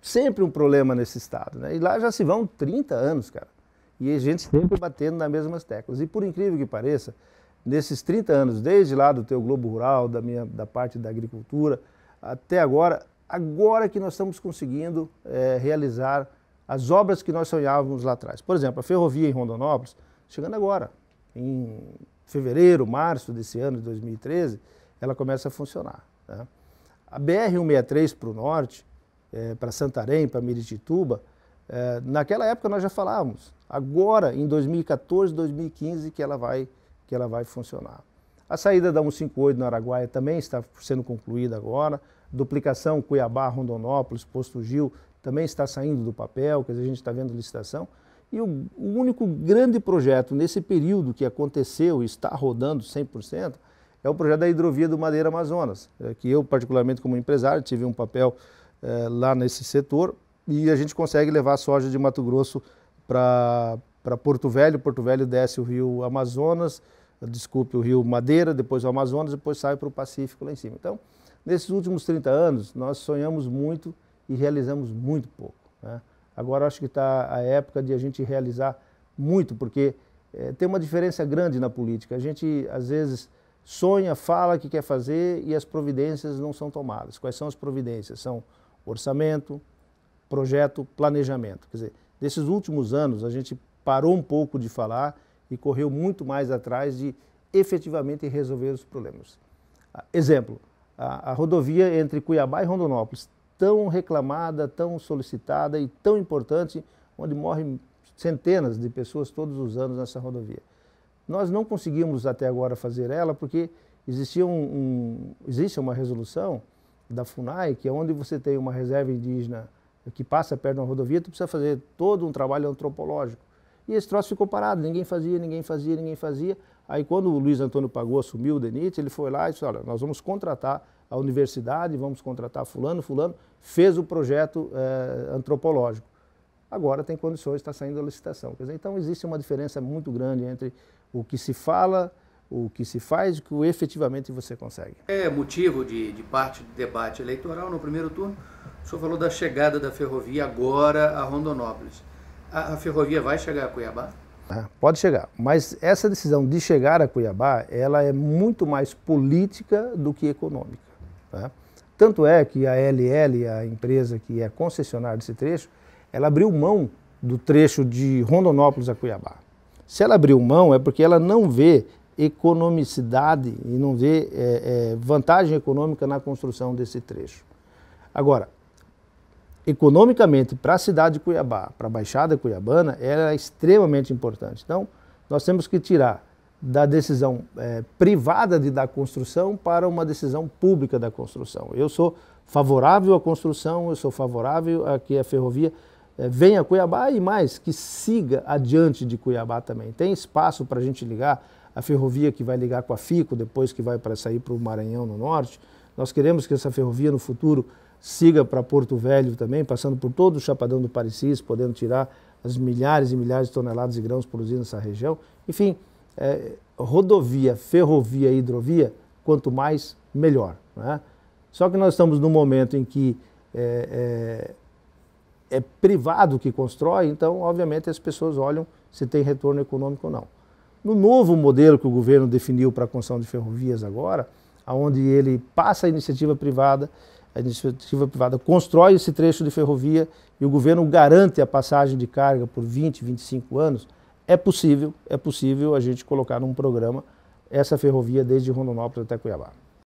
sempre um problema nesse estado. Né? E lá já se vão 30 anos, cara. E a gente sempre batendo nas mesmas teclas. E por incrível que pareça, nesses 30 anos, desde lá do teu Globo Rural, da minha da parte da agricultura, até agora, agora que nós estamos conseguindo é, realizar as obras que nós sonhávamos lá atrás. Por exemplo, a ferrovia em Rondonópolis, chegando agora, em fevereiro, março desse ano de 2013, ela começa a funcionar. Né? A BR-163 para o norte, é, para Santarém, para Miritituba, é, naquela época nós já falávamos. Agora, em 2014, 2015, que ela vai, que ela vai funcionar. A saída da 158 no Araguaia também está sendo concluída agora. Duplicação Cuiabá, Rondonópolis, Posto Gil também está saindo do papel, quer dizer, a gente está vendo licitação. E o, o único grande projeto nesse período que aconteceu e está rodando 100% é o projeto da hidrovia do Madeira Amazonas, é, que eu, particularmente como empresário, tive um papel é, lá nesse setor e a gente consegue levar soja de Mato Grosso para Porto Velho. Porto Velho desce o rio Amazonas, desculpe, o rio Madeira, depois o Amazonas, depois sai para o Pacífico lá em cima. Então, nesses últimos 30 anos, nós sonhamos muito e realizamos muito pouco. Né? Agora acho que está a época de a gente realizar muito, porque é, tem uma diferença grande na política. A gente, às vezes, sonha, fala que quer fazer e as providências não são tomadas. Quais são as providências? São orçamento, projeto, planejamento. Quer dizer, nesses últimos anos a gente parou um pouco de falar e correu muito mais atrás de efetivamente resolver os problemas. Ah, exemplo, a, a rodovia entre Cuiabá e Rondonópolis, tão reclamada, tão solicitada e tão importante, onde morrem centenas de pessoas todos os anos nessa rodovia. Nós não conseguimos até agora fazer ela porque existia, um, um, existe uma resolução da FUNAI, que é onde você tem uma reserva indígena que passa perto de uma rodovia, tu precisa fazer todo um trabalho antropológico. E esse troço ficou parado, ninguém fazia, ninguém fazia, ninguém fazia. Aí quando o Luiz Antônio pagou, assumiu o DENIT, ele foi lá e disse, olha, nós vamos contratar a universidade, vamos contratar fulano, fulano, fez o projeto é, antropológico. Agora tem condições, está saindo a licitação. Dizer, então existe uma diferença muito grande entre o que se fala o que se faz e o que efetivamente você consegue. É motivo de, de parte do debate eleitoral no primeiro turno. O senhor falou da chegada da ferrovia agora a Rondonópolis. A, a ferrovia vai chegar a Cuiabá? Ah, pode chegar, mas essa decisão de chegar a Cuiabá, ela é muito mais política do que econômica. Tá? Tanto é que a LL, a empresa que é concessionária desse trecho, ela abriu mão do trecho de Rondonópolis a Cuiabá. Se ela abriu mão, é porque ela não vê economicidade e não vê é, é, vantagem econômica na construção desse trecho. Agora, economicamente, para a cidade de Cuiabá, para a Baixada Cuiabana, ela é extremamente importante. Então, nós temos que tirar da decisão é, privada de da construção para uma decisão pública da construção. Eu sou favorável à construção, eu sou favorável a que a ferrovia é, venha a Cuiabá e mais, que siga adiante de Cuiabá também. Tem espaço para a gente ligar a ferrovia que vai ligar com a FICO, depois que vai para sair para o Maranhão no norte. Nós queremos que essa ferrovia no futuro siga para Porto Velho também, passando por todo o Chapadão do Parecis, podendo tirar as milhares e milhares de toneladas de grãos produzidos nessa região. Enfim, é, rodovia, ferrovia e hidrovia, quanto mais, melhor. Né? Só que nós estamos num momento em que é, é, é privado que constrói, então, obviamente, as pessoas olham se tem retorno econômico ou não. No novo modelo que o governo definiu para a construção de ferrovias agora, aonde ele passa a iniciativa privada, a iniciativa privada constrói esse trecho de ferrovia e o governo garante a passagem de carga por 20, 25 anos, é possível, é possível a gente colocar num programa essa ferrovia desde Rondonópolis até Cuiabá.